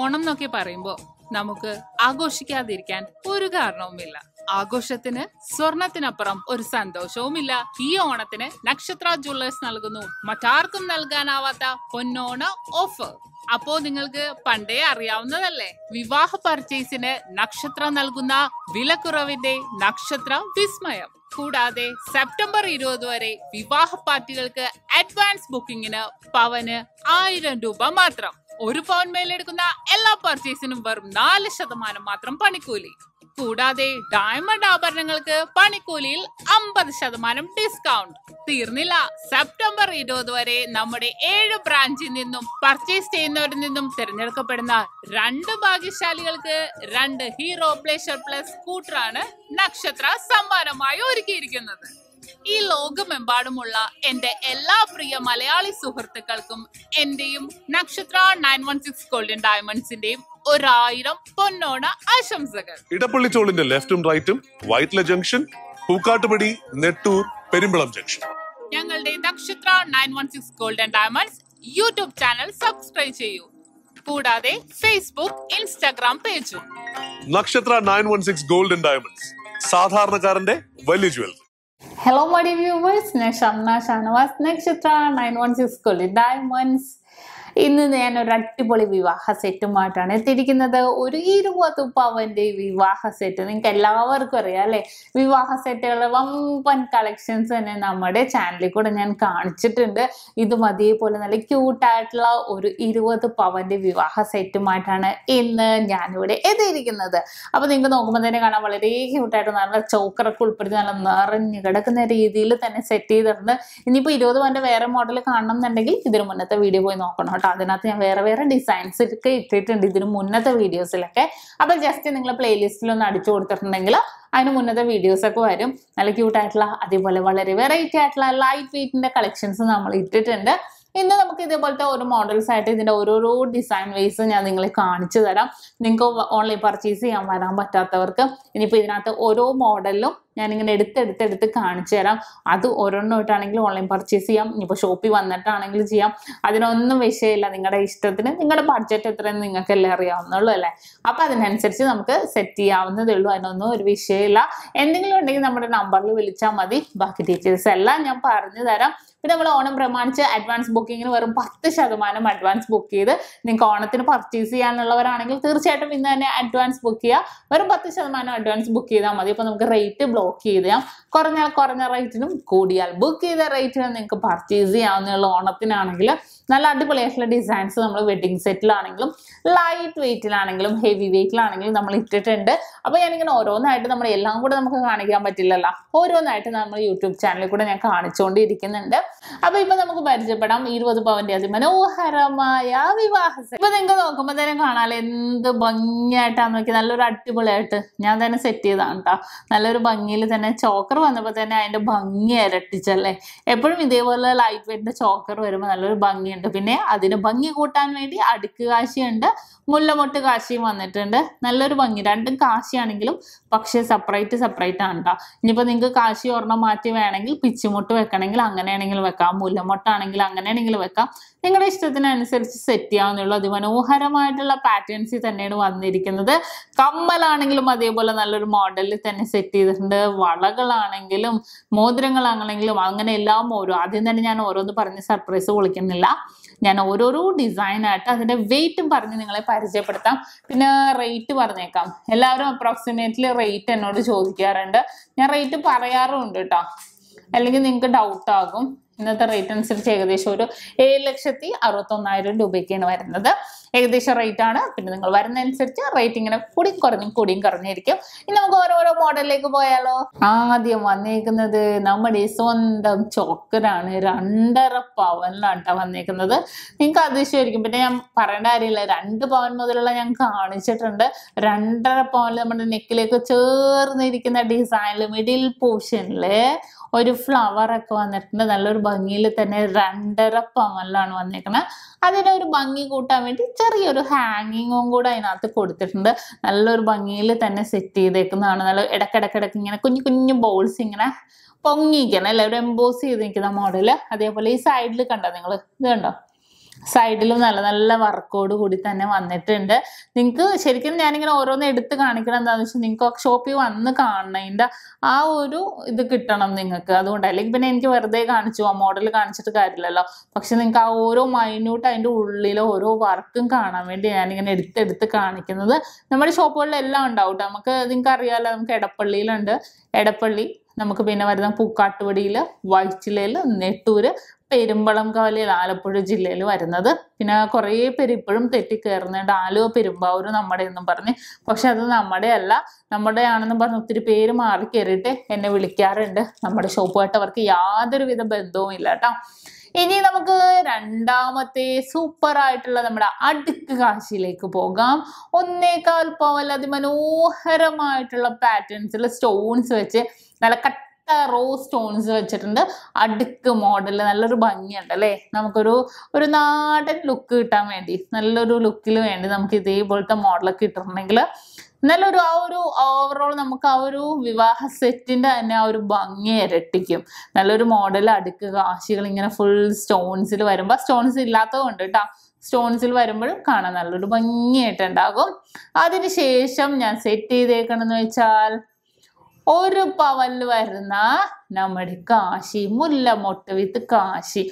ഓണം എന്നൊക്കെ പറയുമ്പോൾ നമുക്ക് ആഘോഷിക്കാതിരിക്കാൻ ഒരു കാരണവുമില്ല ആഘോഷത്തിന് സ്വർണത്തിനപ്പുറം ഒരു സന്തോഷവുമില്ല ഈ ഓണത്തിന് നക്ഷത്ര ജ്വല്ലേഴ്സ് നൽകുന്നു മറ്റാർക്കും നൽകാനാവാത്ത പൊന്നോണ ഓഫർ അപ്പോ നിങ്ങൾക്ക് പണ്ടേ അറിയാവുന്നതല്ലേ വിവാഹ പർച്ചേസിന് നക്ഷത്രം നൽകുന്ന വിലക്കുറവിന്റെ നക്ഷത്ര വിസ്മയം കൂടാതെ സെപ്റ്റംബർ ഇരുപത് വരെ വിവാഹ പാർട്ടികൾക്ക് അഡ്വാൻസ് ബുക്കിംഗിന് പവന് ആയിരം രൂപ മാത്രം ഒരു പവൻ മേലെടുക്കുന്ന എല്ലാ പർച്ചേസിനും വെറും നാല് ശതമാനം മാത്രം പണിക്കൂലി കൂടാതെ ഡയമണ്ട് ആഭരണങ്ങൾക്ക് പണിക്കൂലിയിൽ അമ്പത് ശതമാനം ഡിസ്കൗണ്ട് തീർന്നില്ല സെപ്റ്റംബർ ഇരുപത് വരെ നമ്മുടെ ഏഴ് ബ്രാഞ്ചിൽ നിന്നും പർച്ചേസ് ചെയ്യുന്നവരിൽ നിന്നും തിരഞ്ഞെടുക്കപ്പെടുന്ന രണ്ട് ഭാഗ്യശാലികൾക്ക് രണ്ട് ഹീറോ പ്ലേഷർ പ്ലസ് സ്കൂട്ടറാണ് നക്ഷത്ര സമ്മാനമായി ഒരുക്കിയിരിക്കുന്നത് ഈ ലോകമെമ്പാടുമുള്ള എൻ്റെ എല്ലാ പ്രിയ മലയാളി സുഹൃത്തുക്കൾക്കും എന്റെയും Nakshatra nine one six golden ഡയമണ്ട്സിന്റെയും ഒരായിരം പൊന്നോണ ആശംസകൾ ഇടപ്പള്ളിച്ചോളിന്റെ ലെഫ്റ്റും റൈറ്റും വൈറ്റ്ല ജംഗ്ഷൻ പൂക്കാട്ടുപടി നെട്ടൂർ പെരുമ്പളം ജംഗ്ഷൻ ഞങ്ങളുടെ Nakshatra nine one six golden diamonds YouTube channel subscribe ചെയ്യൂ കൂടാതെ ഫേസ്ബുക്ക് ഇൻസ്റ്റാഗ്രാം പേജും Nakshatra nine one six golden diamonds സാധാരണക്കാരന്റെ വലിയ jewellery Hello, my viewers. Next, Shamna Shanwas. Next, Chitra 916 College Diamonds. ഇന്ന് ഞാൻ ഒരു അടിപൊളി വിവാഹ സെറ്റുമായിട്ടാണ് എത്തിയിരിക്കുന്നത് ഒരു ഇരുപത് പവന്റെ വിവാഹ സെറ്റ് നിങ്ങൾക്ക് എല്ലാവർക്കും അറിയാം അല്ലെ വിവാഹ സെറ്റുകൾ വമ്പൻ കളക്ഷൻസ് തന്നെ നമ്മുടെ ചാനലിൽ കൂടെ ഞാൻ കാണിച്ചിട്ടുണ്ട് ഇതും അതേപോലെ നല്ല ക്യൂട്ടായിട്ടുള്ള ഒരു ഇരുപത് പവന്റെ വിവാഹ സെറ്റുമായിട്ടാണ് ഇന്ന് ഞാനിവിടെ എത്തിയിരിക്കുന്നത് അപ്പോൾ നിങ്ങൾക്ക് നോക്കുമ്പോൾ തന്നെ കാണാൻ വളരെ ക്യൂട്ടായിട്ട് നല്ല ചോക്കറൊക്കെ ഉൾപ്പെടുത്തി നല്ല നിറഞ്ഞു കിടക്കുന്ന രീതിയിൽ തന്നെ സെറ്റ് ചെയ്തിട്ടുണ്ട് ഇനിയിപ്പോൾ ഇരുപത് പവന്റെ വേറെ മോഡൽ കാണണം എന്നുണ്ടെങ്കിൽ ഇതിന് മുന്നത്തെ വീഡിയോ പോയി നോക്കണം കേട്ടോ അതിനകത്ത് ഞാൻ വേറെ വേറെ ഡിസൈൻസ് ഒക്കെ ഇട്ടിട്ടുണ്ട് ഇതിന് മുന്നത്തെ വീഡിയോസിലൊക്കെ അപ്പൊ ജസ്റ്റ് നിങ്ങൾ പ്ലേലിസ്റ്റിലൊന്ന് അടിച്ചു കൊടുത്തിട്ടുണ്ടെങ്കിൽ അതിന് മുന്നത്തെ വീഡിയോസ് ഒക്കെ വരും നല്ല ക്യൂട്ട് ആയിട്ടുള്ള അതേപോലെ വളരെ വെറൈറ്റി ആയിട്ടുള്ള ലൈറ്റ് വെയ്റ്റിന്റെ കളക്ഷൻസ് നമ്മൾ ഇട്ടിട്ടുണ്ട് ഇന്ന് നമുക്ക് ഇതേപോലത്തെ ഓരോ മോഡൽസ് ആയിട്ട് ഇതിന്റെ ഓരോരോ ഡിസൈൻ വൈസ് ഞാൻ നിങ്ങളെ കാണിച്ചു തരാം നിങ്ങൾക്ക് ഓൺലൈൻ പർച്ചേസ് ചെയ്യാൻ വരാൻ പറ്റാത്തവർക്ക് ഇനിയിപ്പോൾ ഇതിനകത്ത് ഓരോ മോഡലിലും ഞാനിങ്ങനെ എടുത്ത് എടുത്ത് എടുത്ത് കാണിച്ചു തരാം അത് ഓരോന്നായിട്ടാണെങ്കിലും ഓൺലൈൻ പർച്ചേസ് ചെയ്യാം ഇപ്പോൾ ഷോപ്പിൽ വന്നിട്ടാണെങ്കിലും ചെയ്യാം അതിനൊന്നും വിഷയമില്ല നിങ്ങളുടെ ഇഷ്ടത്തിന് നിങ്ങളുടെ ബഡ്ജറ്റ് എത്രയെന്ന് എല്ലാം അറിയാവുന്നുള്ളൂ അല്ലേ അപ്പം അതിനനുസരിച്ച് നമുക്ക് സെറ്റ് ചെയ്യാവുന്നതേ ഉള്ളൂ അതിനൊന്നും ഒരു വിഷയമില്ല എന്തെങ്കിലും ഉണ്ടെങ്കിൽ നമ്മുടെ നമ്പറിൽ വിളിച്ചാൽ മതി ബാക്കി ഡീറ്റെയിൽസ് എല്ലാം ഞാൻ പറഞ്ഞു തരാം പിന്നെ നമ്മൾ ഓണം പ്രമാണിച്ച് അഡ്വാൻസ് ബുക്കിങ്ങിന് വെറും പത്ത് ശതമാനം അഡ്വാൻസ് ബുക്ക് ചെയ്ത് നിങ്ങൾക്ക് ഓണത്തിന് പർച്ചേസ് ചെയ്യാനുള്ളവരാണെങ്കിൽ തീർച്ചയായിട്ടും ഇന്ന് തന്നെ അഡ്വാൻസ് ബുക്ക് ചെയ്യുക വെറും പത്ത് ശതമാനം അഡ്വാൻസ് ബുക്ക് ചെയ്താൽ മതി അപ്പോൾ നമുക്ക് റേറ്റ് ബ്ലോ സ്റ്റോക്ക് ചെയ്ത് ചെയ്യാം കുറഞ്ഞാൽ കുറഞ്ഞ റേറ്റിനും കൂടിയാൽ ബുക്ക് ചെയ്ത റേറ്റിനും നിങ്ങൾക്ക് പർച്ചേസ് ചെയ്യാവുന്നതുള്ള ഓണത്തിനാണെങ്കിൽ നല്ല അടിപൊളിയായിട്ടുള്ള ഡിസൈൻസ് നമ്മൾ വെഡിങ് സെറ്റിലാണെങ്കിലും ലൈറ്റ് വെയിറ്റിലാണെങ്കിലും ഹെവി വെയിറ്റിലാണെങ്കിലും നമ്മൾ ഇട്ടിട്ടുണ്ട് അപ്പോൾ ഞാനിങ്ങനെ ഓരോന്നായിട്ട് നമ്മൾ എല്ലാം കൂടെ നമുക്ക് കാണിക്കാൻ പറ്റില്ലല്ലോ ഓരോന്നായിട്ട് നമ്മൾ യൂട്യൂബ് ചാനലിൽ കൂടെ ഞാൻ കാണിച്ചുകൊണ്ടിരിക്കുന്നുണ്ട് അപ്പോൾ ഇപ്പൊ നമുക്ക് പരിചയപ്പെടാം ഇരുപത് പവൻ്റെ അതിമനോഹരമായ വിവാഹ സെറ്റ് നിങ്ങൾക്ക് നോക്കുമ്പോൾ തന്നെ കാണാലോ എന്ത് ഭംഗിയായിട്ടാണ് നോക്കി നല്ലൊരു അടിപൊളിയായിട്ട് ഞാൻ തന്നെ സെറ്റ് ചെയ്താണ് കേട്ടോ നല്ലൊരു ഭംഗി അല്ലെങ്കിൽ തന്നെ ചോക്കർ വന്നപ്പോൾ തന്നെ അതിൻ്റെ ഭംഗി ഇരട്ടിച്ചല്ലേ എപ്പോഴും ഇതേപോലെ ലൈറ്റ് വെയിറ്റിൻ്റെ ചോക്കർ വരുമ്പോൾ നല്ലൊരു ഭംഗിയുണ്ട് പിന്നെ അതിന് ഭംഗി കൂട്ടാൻ വേണ്ടി അടുക്ക് കാശിയുണ്ട് മുല്ലമൊട്ട് കാശിയും വന്നിട്ടുണ്ട് നല്ലൊരു ഭംഗി രണ്ടും കാശിയാണെങ്കിലും പക്ഷേ സെപ്പറേറ്റ് സെപ്പറേറ്റ് ആണ് കേട്ടോ ഇനിയിപ്പോൾ നിങ്ങൾക്ക് കാശി ഒരെണ്ണം മാറ്റി വേണമെങ്കിൽ പിച്ചിമുട്ട് വെക്കണമെങ്കിൽ അങ്ങനെയാണെങ്കിൽ വെക്കാം മുല്ലമൊട്ടാണെങ്കിൽ അങ്ങനെയാണെങ്കിൽ വെക്കാം നിങ്ങളുടെ ഇഷ്ടത്തിനനുസരിച്ച് സെറ്റ് ചെയ്യാവുന്നുള്ളൂ അതിമനോഹരമായിട്ടുള്ള പാറ്റേൺസിൽ തന്നെയാണ് വന്നിരിക്കുന്നത് കമ്മലാണെങ്കിലും അതേപോലെ നല്ലൊരു മോഡലിൽ തന്നെ സെറ്റ് ചെയ്തിട്ടുണ്ട് വളകളാണെങ്കിലും മോതിരങ്ങളാണെങ്കിലും അങ്ങനെ എല്ലാം ഓരോ ആദ്യം തന്നെ ഞാൻ ഓരോന്ന് പറഞ്ഞ് സർപ്രൈസ് വിളിക്കുന്നില്ല ഞാൻ ഓരോരോ ഡിസൈനായിട്ട് അതിന്റെ വെയിറ്റും പറഞ്ഞ് നിങ്ങളെ പരിചയപ്പെടുത്താം പിന്നെ റേറ്റ് പറഞ്ഞേക്കാം എല്ലാവരും അപ്രോക്സിമേറ്റ്ലി റേറ്റ് എന്നോട് ചോദിക്കാറുണ്ട് ഞാൻ റേറ്റ് പറയാറുമുണ്ട് കേട്ടോ അല്ലെങ്കിൽ നിങ്ങൾക്ക് ഡൗട്ട് ആകും ഇന്നത്തെ റേറ്റ് അനുസരിച്ച് ഏകദേശം ഒരു ഏഴ് ലക്ഷത്തി അറുപത്തൊന്നായിരം രൂപയ്ക്കാണ് വരുന്നത് ഏകദേശം റേറ്റ് ആണ് പിന്നെ നിങ്ങൾ വരുന്നതനുസരിച്ച് റേറ്റ് ഇങ്ങനെ കൂടിയും കുറഞ്ഞും കൂടിയും കുറഞ്ഞിരിക്കും ഇനി നമുക്ക് ഓരോരോ മോഡലിലേക്ക് പോയാലോ ആദ്യം വന്നേക്കുന്നത് നമ്മുടെ സ്വന്തം ചോക്കറാണ് രണ്ടര പവനിലാണ് വന്നേക്കുന്നത് നിങ്ങൾക്ക് അതിശയമായിരിക്കും പിന്നെ ഞാൻ പറയേണ്ട കാര്യമില്ല രണ്ട് പവൻ മുതലുള്ള ഞാൻ കാണിച്ചിട്ടുണ്ട് രണ്ടര പവനിൽ നമ്മുടെ നെക്കിലേക്ക് ചേർന്നിരിക്കുന്ന ഡിസൈനില് മിഡിൽ പോർഷനിൽ ഒരു ഫ്ലവർ ഒക്കെ വന്നിട്ടുണ്ട് നല്ലൊരു ഭംഗിയിൽ തന്നെ രണ്ടര പവനിലാണ് വന്നേക്കുന്നത് അതിനൊരു ഭംഗി കൂട്ടാൻ വേണ്ടി ചെറിയൊരു ഹാങ്ങിങ്ങും കൂടെ അതിനകത്ത് കൊടുത്തിട്ടുണ്ട് നല്ലൊരു ഭംഗിയിൽ തന്നെ സെറ്റ് ചെയ്തേക്കുന്നതാണ് നല്ല ഇടക്കിടക്കിടക്ക് ഇങ്ങനെ കുഞ്ഞു കുഞ്ഞു ബൗൾസ് ഇങ്ങനെ പൊങ്ങിയിരിക്കണം അല്ലെ ഒരു എംബോസ് ചെയ്ത് നിൽക്കുന്ന മോഡൽ അതേപോലെ ഈ സൈഡിൽ കണ്ടോ നിങ്ങൾ ഇത് കണ്ടോ സൈഡിലും നല്ല നല്ല വർക്കോട് കൂടി തന്നെ വന്നിട്ടുണ്ട് നിങ്ങൾക്ക് ശരിക്കും ഞാനിങ്ങനെ ഓരോന്ന് എടുത്ത് കാണിക്കണം എന്താന്ന് വെച്ചാൽ നിങ്ങൾക്ക് ഷോപ്പിൽ വന്ന് കാണണതിൻ്റെ ആ ഒരു ഇത് കിട്ടണം നിങ്ങൾക്ക് അതുകൊണ്ട് അല്ലെങ്കിൽ പിന്നെ എനിക്ക് വെറുതെ കാണിച്ചു ആ മോഡൽ കാണിച്ചിട്ട് കാര്യമില്ലല്ലോ പക്ഷെ നിങ്ങൾക്ക് ആ ഓരോ മൈന്യൂട്ട് അതിൻ്റെ ഉള്ളിലെ ഓരോ വർക്കും കാണാൻ വേണ്ടി ഞാനിങ്ങനെ എടുത്തെടുത്ത് കാണിക്കുന്നത് നമ്മുടെ ഷോപ്പുകളിലെല്ലാം ഉണ്ടാവും നമുക്ക് നിങ്ങൾക്ക് അറിയാമല്ലോ നമുക്ക് എടപ്പള്ളിയിലുണ്ട് എടപ്പള്ളി നമുക്ക് പിന്നെ വരുന്ന പൂക്കാട്ടുപടിയിൽ വൈറ്റിലയിൽ നെട്ടൂര് പെരുമ്പളം കാവലിൽ ആലപ്പുഴ ജില്ലയിൽ വരുന്നത് പിന്നെ കുറേ പേര് ഇപ്പോഴും തെറ്റിക്കയറുന്നുണ്ട് ആലുവ പെരുമ്പാവൂർ നമ്മുടെ എന്നും പറഞ്ഞ് പക്ഷെ അത് നമ്മുടെ അല്ല നമ്മുടെ പറഞ്ഞ് ഒത്തിരി പേര് മാറി കയറിയിട്ട് എന്നെ വിളിക്കാറുണ്ട് നമ്മുടെ ഷോപ്പുമായിട്ട് അവർക്ക് യാതൊരുവിധ ബന്ധവും ഇല്ല കേട്ടോ ഇനി നമുക്ക് രണ്ടാമത്തെ സൂപ്പർ ആയിട്ടുള്ള നമ്മുടെ അടുക്ക് കാശിയിലേക്ക് പോകാം ഒന്നേകാൽ പവൽ അതിമനോഹരമായിട്ടുള്ള പാറ്റേൺസിൽ സ്റ്റോൺസ് വെച്ച് നല്ല കട്ട റോ സ്റ്റോൺസ് വെച്ചിട്ടുണ്ട് അടുക്ക് മോഡൽ നല്ലൊരു ഭംഗിയുണ്ട് അല്ലേ നമുക്കൊരു ഒരു നാടൻ ലുക്ക് കിട്ടാൻ വേണ്ടി നല്ലൊരു ലുക്കിൽ വേണ്ടി നമുക്ക് ഇതേപോലത്തെ മോഡലൊക്കെ കിട്ടണമെങ്കിൽ നല്ലൊരു ആ ഒരു ഓവറോൾ നമുക്ക് ആ ഒരു വിവാഹ സെറ്റിൻ്റെ തന്നെ ആ ഒരു ഭംഗി ഇരട്ടിക്കും നല്ലൊരു മോഡൽ അടുക്കുക കാശികൾ ഇങ്ങനെ ഫുൾ സ്റ്റോൺസിൽ വരുമ്പോൾ സ്റ്റോൺസ് ഇല്ലാത്തത് കൊണ്ട് കേട്ടോ സ്റ്റോൺസിൽ വരുമ്പോഴും കാണാൻ നല്ലൊരു ഭംഗിയായിട്ടുണ്ടാകും അതിനുശേഷം ഞാൻ സെറ്റ് ചെയ്തേക്കണമെന്ന് വെച്ചാൽ ഒരു പവനിൽ വരുന്ന നമ്മുടെ കാശി മുല്ല മുട്ട വിത്ത് കാശി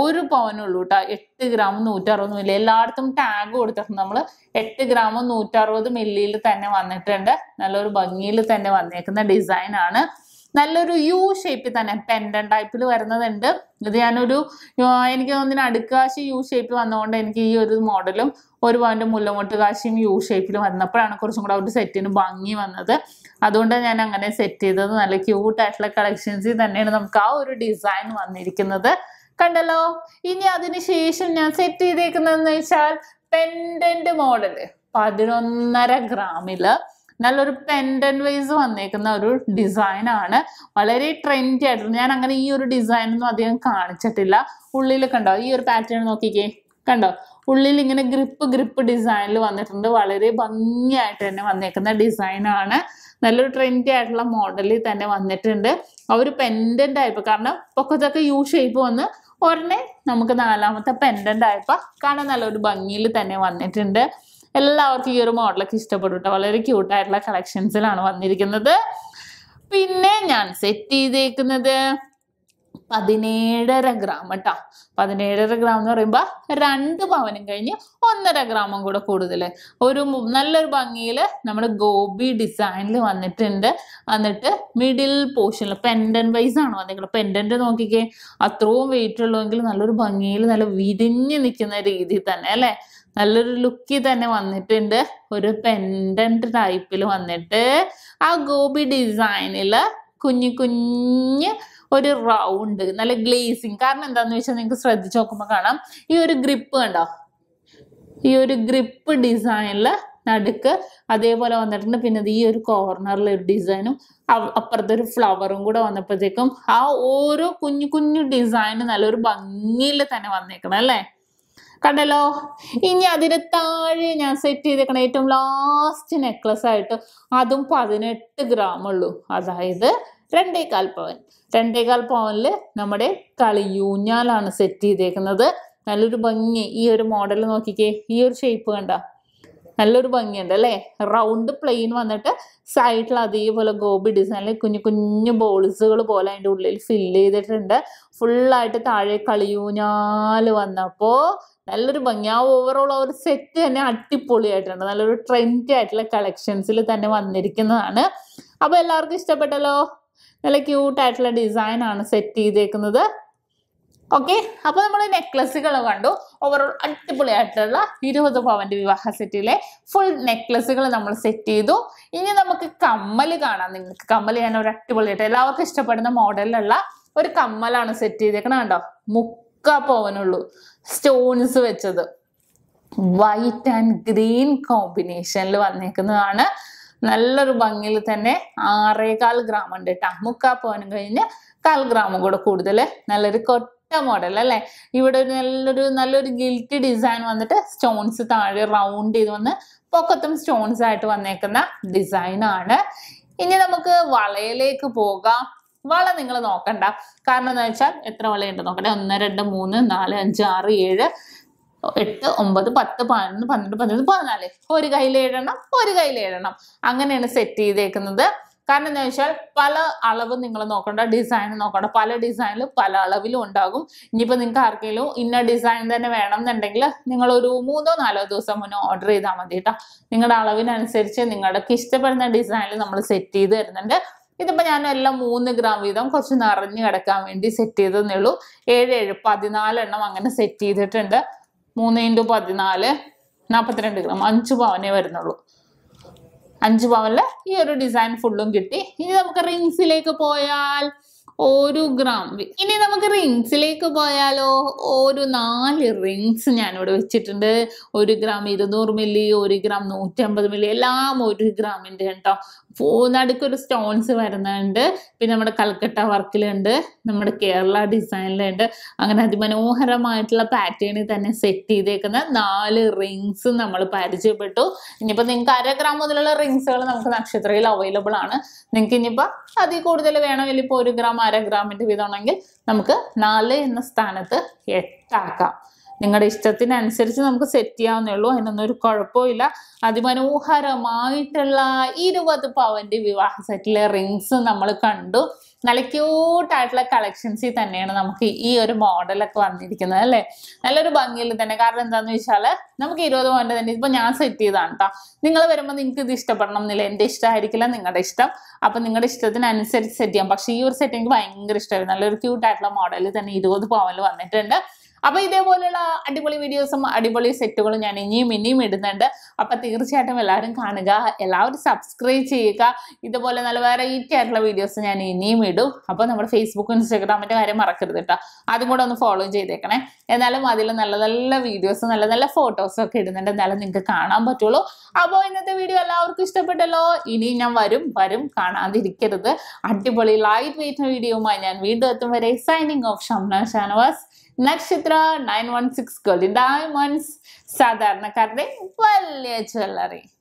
ഒരു പവനുള്ളൂ കേട്ടോ എട്ട് ഗ്രാം നൂറ്ററുപത് മില്ലി എല്ലായിടത്തും ടാഗ് കൊടുത്തിട്ടുണ്ട് നമ്മൾ എട്ട് ഗ്രാം നൂറ്ററുപത് മില്ലിയിൽ തന്നെ വന്നിട്ടുണ്ട് നല്ലൊരു ഭംഗിയിൽ തന്നെ വന്നേക്കുന്ന ഡിസൈൻ ആണ് നല്ലൊരു യു ഷേപ്പിൽ തന്നെ പെൻഡൻ ടൈപ്പിൽ വരുന്നതുണ്ട് ഇത് ഞാനൊരു എനിക്ക് തോന്നുന്നു അടുക്കാശി യു ഷേപ്പിൽ വന്നതുകൊണ്ട് എനിക്ക് ഈ ഒരു മോഡലും ഒരു പവന്റെ മുല്ലമൊട്ട് കാശിയും യു ഷേപ്പിൽ വന്നപ്പോഴാണ് കുറച്ചും കൂടെ ഒരു സെറ്റിന് ഭംഗി വന്നത് അതുകൊണ്ട് ഞാൻ അങ്ങനെ സെറ്റ് ചെയ്തത് നല്ല ക്യൂട്ടായിട്ടുള്ള കളക്ഷൻസിൽ തന്നെയാണ് നമുക്ക് ആ ഒരു ഡിസൈൻ വന്നിരിക്കുന്നത് കണ്ടല്ലോ ഇനി ശേഷം ഞാൻ സെറ്റ് ചെയ്തേക്കുന്നതെന്ന് വെച്ചാൽ പെൻഡന്റ് മോഡല് പതിനൊന്നര ഗ്രാമില് നല്ലൊരു പെൻഡന്റ് വൈസ് വന്നേക്കുന്ന ഒരു ഡിസൈൻ ആണ് വളരെ ട്രെൻഡി ആയിട്ടുള്ള ഞാൻ അങ്ങനെ ഈ ഒരു ഡിസൈനൊന്നും അധികം കാണിച്ചിട്ടില്ല ഉള്ളിൽ കണ്ടോ ഈ ഒരു പാറ്റേൺ നോക്കിക്കേ കണ്ടോ ഉള്ളിൽ ഇങ്ങനെ ഗ്രിപ്പ് ഗ്രിപ്പ് ഡിസൈനിൽ വന്നിട്ടുണ്ട് വളരെ ഭംഗിയായിട്ട് തന്നെ വന്നേക്കുന്ന ഡിസൈനാണ് നല്ലൊരു ട്രെൻഡി ആയിട്ടുള്ള മോഡലിൽ തന്നെ വന്നിട്ടുണ്ട് ആ ഒരു പെൻഡൻ്റ് ആയപ്പോൾ കാരണം പൊക്കത്തൊക്കെ യു ഷേപ്പ് വന്ന് ഉടനെ നമുക്ക് നാലാമത്തെ പെൻഡൻ്റ് ആയപ്പോൾ കാണാൻ നല്ലൊരു ഭംഗിയിൽ തന്നെ വന്നിട്ടുണ്ട് എല്ലാവർക്കും ഈ ഒരു മോഡലൊക്കെ ഇഷ്ടപ്പെടും കേട്ടോ വളരെ ക്യൂട്ടായിട്ടുള്ള കളക്ഷൻസിലാണ് വന്നിരിക്കുന്നത് പിന്നെ ഞാൻ സെറ്റ് ചെയ്തേക്കുന്നത് പതിനേഴര ഗ്രാം കേട്ടോ പതിനേഴര ഗ്രാം എന്ന് പറയുമ്പോൾ രണ്ട് പവനും കഴിഞ്ഞ് ഒന്നര ഗ്രാമം കൂടെ കൂടുതൽ ഒരു നല്ലൊരു ഭംഗിയിൽ നമ്മൾ ഗോപി ഡിസൈനിൽ വന്നിട്ടുണ്ട് എന്നിട്ട് മിഡിൽ പോർഷനിൽ പെൻഡൻ വൈസ് ആണ് വന്നിരിക്കുന്നത് പെൻഡൻറ്റ് നോക്കിക്കേ അത്രയും വെയിറ്റ് ഉള്ളുവെങ്കിൽ നല്ലൊരു ഭംഗിയിൽ നല്ല വിരിഞ്ഞ് നിൽക്കുന്ന രീതിയിൽ തന്നെ അല്ലേ നല്ലൊരു ലുക്കിൽ തന്നെ വന്നിട്ടുണ്ട് ഒരു പെൻഡൻറ്റ് ടൈപ്പിൽ വന്നിട്ട് ആ ഗോപി ഡിസൈനിൽ കുഞ്ഞു കുഞ്ഞ് ഒരു റൗണ്ട് നല്ല ഗ്ലേസിങ് കാരണം എന്താന്ന് വെച്ചാൽ നിങ്ങൾക്ക് ശ്രദ്ധിച്ച് നോക്കുമ്പോൾ കാണാം ഈ ഒരു ഗ്രിപ്പ് കണ്ടോ ഈ ഒരു ഗ്രിപ്പ് ഡിസൈനില് നടുക്ക് അതേപോലെ വന്നിട്ടുണ്ട് പിന്നെ ഈ ഒരു കോർണറിൽ ഒരു ഡിസൈനും അപ്പുറത്തൊരു ഫ്ലവറും കൂടെ വന്നപ്പോഴത്തേക്കും ആ ഓരോ കുഞ്ഞു കുഞ്ഞു ഡിസൈന് നല്ലൊരു ഭംഗിയിൽ തന്നെ വന്നേക്കണം അല്ലേ കണ്ടല്ലോ ഇനി അതിന് താഴെ ഞാൻ സെറ്റ് ചെയ്തേക്കണം ഏറ്റവും ലാസ്റ്റ് നെക്ലസ് ആയിട്ട് അതും പതിനെട്ട് ഗ്രാം ഉള്ളൂ അതായത് രണ്ടേകാൽ പവൻ രണ്ടേകാൽ പവനിൽ നമ്മുടെ കളിയൂഞ്ഞാലാണ് സെറ്റ് ചെയ്തേക്കുന്നത് നല്ലൊരു ഭംഗി ഈ ഒരു മോഡൽ നോക്കിക്കേ ഈ ഒരു ഷേപ്പ് കണ്ട നല്ലൊരു ഭംഗിയുണ്ട് അല്ലേ റൗണ്ട് പ്ലെയിൻ വന്നിട്ട് സൈഡിൽ അതേപോലെ ഗോബി ഡിസൈനിൽ കുഞ്ഞു കുഞ്ഞു ബോൾസുകൾ പോലെ അതിൻ്റെ ഉള്ളിൽ ഫില്ല് ചെയ്തിട്ടുണ്ട് ഫുള്ളായിട്ട് താഴെ കളിയൂഞ്ഞാൽ വന്നപ്പോൾ നല്ലൊരു ഭംഗി ആ ഓവറോൾ ആ ഒരു സെറ്റ് തന്നെ അടിപൊളിയായിട്ടുണ്ട് നല്ലൊരു ട്രെൻഡി ആയിട്ടുള്ള കളക്ഷൻസിൽ തന്നെ വന്നിരിക്കുന്നതാണ് അപ്പോൾ എല്ലാവർക്കും ഇഷ്ടപ്പെട്ടല്ലോ നല്ല ക്യൂട്ടായിട്ടുള്ള ഡിസൈനാണ് സെറ്റ് ചെയ്തേക്കുന്നത് ഓക്കെ അപ്പോൾ നമ്മൾ നെക്ലസ്സുകൾ കണ്ടു ഓവറോൾ അടിപൊളിയായിട്ടുള്ള ഇരുപത് പവന്റെ വിവാഹ സെറ്റിലെ ഫുൾ നെക്ലസ്സുകൾ നമ്മൾ സെറ്റ് ചെയ്തു ഇനി നമുക്ക് കമ്മൽ കാണാം നിങ്ങൾക്ക് കമ്മൽ ഞാൻ ഒരു അടിപൊളിയായിട്ട് എല്ലാവർക്കും ഇഷ്ടപ്പെടുന്ന മോഡലിലുള്ള ഒരു കമ്മലാണ് സെറ്റ് ചെയ്തേക്കണ കണ്ടോ മുക്കാ പവനുള്ളൂ സ്റ്റോൺസ് വെച്ചത് വൈറ്റ് ആൻഡ് ഗ്രീൻ കോമ്പിനേഷനിൽ വന്നേക്കുന്നതാണ് നല്ലൊരു ഭംഗിയിൽ തന്നെ ആറേകാൽ ഗ്രാമം ഉണ്ട് കേട്ടോ മുക്കാ പോനും കഴിഞ്ഞ് കാൽ ഗ്രാമം കൂടെ കൂടുതൽ നല്ലൊരു കൊറ്റ മോഡൽ അല്ലേ ഇവിടെ ഒരു നല്ലൊരു നല്ലൊരു ഗിൽറ്റി ഡിസൈൻ വന്നിട്ട് സ്റ്റോൺസ് താഴെ റൗണ്ട് ചെയ്ത് വന്ന് പൊക്കത്തും സ്റ്റോൺസ് ആയിട്ട് വന്നേക്കുന്ന ഡിസൈനാണ് ഇനി നമുക്ക് വളയിലേക്ക് പോകാം വള നിങ്ങൾ നോക്കണ്ട കാരണം എന്താ വെച്ചാൽ എത്ര വളയുണ്ട് നോക്കട്ടെ ഒന്ന് രണ്ട് മൂന്ന് നാല് അഞ്ച് ആറ് ഏഴ് എട്ട് ഒമ്പത് പത്ത് പതിനൊന്ന് പന്ത്രണ്ട് പതിനൊന്ന് പതിനാല് ഒരു കയ്യിൽ എഴുതണം ഒരു കയ്യിൽ എഴുതണം അങ്ങനെയാണ് സെറ്റ് ചെയ്തേക്കുന്നത് കാരണം എന്താ വെച്ചാൽ പല അളവ് നിങ്ങൾ നോക്കണ്ട ഡിസൈൻ നോക്കണ്ട പല ഡിസൈനിലും പല അളവിലും ഉണ്ടാകും ഇനിയിപ്പോൾ നിങ്ങൾക്ക് ആർക്കെങ്കിലും ഇന്ന ഡിസൈൻ തന്നെ വേണം എന്നുണ്ടെങ്കിൽ നിങ്ങൾ ഒരു മൂന്നോ നാലോ ദിവസം മുന്നേ ഓർഡർ ചെയ്താൽ മതി കേട്ടോ നിങ്ങളുടെ അളവിനനുസരിച്ച് നിങ്ങൾക്ക് ഇഷ്ടപ്പെടുന്ന ഡിസൈനിൽ നമ്മൾ സെറ്റ് ചെയ്ത് തരുന്നുണ്ട് ഇതിപ്പോൾ ഞാൻ എല്ലാം മൂന്ന് ഗ്രാം വീതം കുറച്ച് നിറഞ്ഞു കിടക്കാൻ വേണ്ടി സെറ്റ് ചെയ്തതെന്നേ ഉള്ളൂ ഏഴ് ഏഴ് പതിനാലെണ്ണം അങ്ങനെ സെറ്റ് ചെയ്തിട്ടുണ്ട് മൂന്ന് ഇൻറ്റു പതിനാല് നാൽപ്പത്തിരണ്ട് ഗ്രാം അഞ്ച് പവനേ വരുന്നുള്ളൂ അഞ്ച് പവനില് ഈ ഒരു ഡിസൈൻ ഫുള്ളും കിട്ടി ഇനി നമുക്ക് റിങ്സിലേക്ക് പോയാൽ ഒരു ഗ്രാം ഇനി നമുക്ക് റിങ്സിലേക്ക് പോയാലോ ഒരു നാല് റിങ്സ് ഞാനിവിടെ വെച്ചിട്ടുണ്ട് ഒരു ഗ്രാം ഇരുന്നൂറ് മില്ലി ഒരു ഗ്രാം നൂറ്റമ്പത് മില്ലി എല്ലാം ഒരു ഗ്രാമിൻ്റെ കേട്ടോ നടുക്കൊരു സ്റ്റോൺസ് വരുന്നുണ്ട് പിന്നെ നമ്മുടെ കൽക്കട്ട വർക്കിലുണ്ട് നമ്മുടെ കേരള ഡിസൈനിലുണ്ട് അങ്ങനെ അതിമനോഹരമായിട്ടുള്ള പാറ്റേണിൽ തന്നെ സെറ്റ് ചെയ്തേക്കുന്ന നാല് റിങ്സ് നമ്മൾ പരിചയപ്പെട്ടു ഇനിയിപ്പോൾ നിങ്ങൾക്ക് അരഗ്രാം ഗ്രാം മുതലുള്ള റിങ്സുകൾ നമുക്ക് നക്ഷത്രയിൽ അവൈലബിൾ ആണ് നിങ്ങൾക്ക് ഇനിയിപ്പോൾ അതിൽ കൂടുതൽ വേണമെങ്കിൽ ഇപ്പോൾ ഒരു ഗ്രാം അരഗ്രാമിൻ്റെ വിധമാണെങ്കിൽ നമുക്ക് നാല് എന്ന സ്ഥാനത്ത് എട്ടാക്കാം നിങ്ങളുടെ ഇഷ്ടത്തിനനുസരിച്ച് നമുക്ക് സെറ്റ് ചെയ്യാവുന്നേ ഉള്ളൂ അതിനൊന്നും ഒരു കുഴപ്പമില്ല അതിമനോഹരമായിട്ടുള്ള ഇരുപത് പവന്റെ വിവാഹ സെറ്റിലെ റിങ്സ് നമ്മൾ കണ്ടു നല്ല ക്യൂട്ടായിട്ടുള്ള കളക്ഷൻസിൽ തന്നെയാണ് നമുക്ക് ഈ ഒരു മോഡലൊക്കെ വന്നിരിക്കുന്നത് അല്ലേ നല്ലൊരു ഭംഗിയിൽ തന്നെ കാരണം എന്താന്ന് വെച്ചാൽ നമുക്ക് ഇരുപത് പവന്റെ തന്നെ ഇപ്പൊ ഞാൻ സെറ്റ് ചെയ്താണ് കേട്ടോ നിങ്ങൾ വരുമ്പോൾ നിങ്ങൾക്ക് ഇത് ഇഷ്ടപ്പെടണം എന്നില്ല എൻ്റെ ഇഷ്ടമായിരിക്കില്ല നിങ്ങളുടെ ഇഷ്ടം അപ്പൊ നിങ്ങളുടെ ഇഷ്ടത്തിനനുസരിച്ച് സെറ്റ് ചെയ്യാം പക്ഷേ ഈ ഒരു സെറ്റ് എനിക്ക് ഭയങ്കര ഇഷ്ടമായിരുന്നു നല്ലൊരു ക്യൂട്ടായിട്ടുള്ള മോഡലിൽ തന്നെ ഇരുപത് പവനിൽ വന്നിട്ടുണ്ട് അപ്പോൾ ഇതേപോലെയുള്ള അടിപൊളി വീഡിയോസും അടിപൊളി സെറ്റുകളും ഞാൻ ഇനിയും ഇനിയും ഇടുന്നുണ്ട് അപ്പോൾ തീർച്ചയായിട്ടും എല്ലാവരും കാണുക എല്ലാവരും സബ്സ്ക്രൈബ് ചെയ്യുക ഇതുപോലെ നല്ല വെറൈറ്റി ആയിട്ടുള്ള വീഡിയോസ് ഞാൻ ഇനിയും ഇടും അപ്പോൾ നമ്മുടെ ഫേസ്ബുക്കും ഇൻസ്റ്റാഗ്രാമിൻ്റെ കാര്യം മറക്കരുത് കേട്ടോ അതും കൂടെ ഒന്ന് ഫോളോ ചെയ്തേക്കണേ എന്നാലും അതിൽ നല്ല നല്ല വീഡിയോസ് നല്ല നല്ല ഒക്കെ ഇടുന്നുണ്ട് എന്നാലും നിങ്ങൾക്ക് കാണാൻ പറ്റുള്ളൂ അപ്പോൾ ഇന്നത്തെ വീഡിയോ എല്ലാവർക്കും ഇഷ്ടപ്പെട്ടല്ലോ ഇനി ഞാൻ വരും വരും കാണാതിരിക്കരുത് അടിപൊളി ലൈറ്റ് വെയിറ്റ് വീഡിയോ ഞാൻ വീണ്ടും എത്തും വരെ signing off Shamna Shanavas Nakshatra 916 Golden Diamonds Sadarna Karde Valle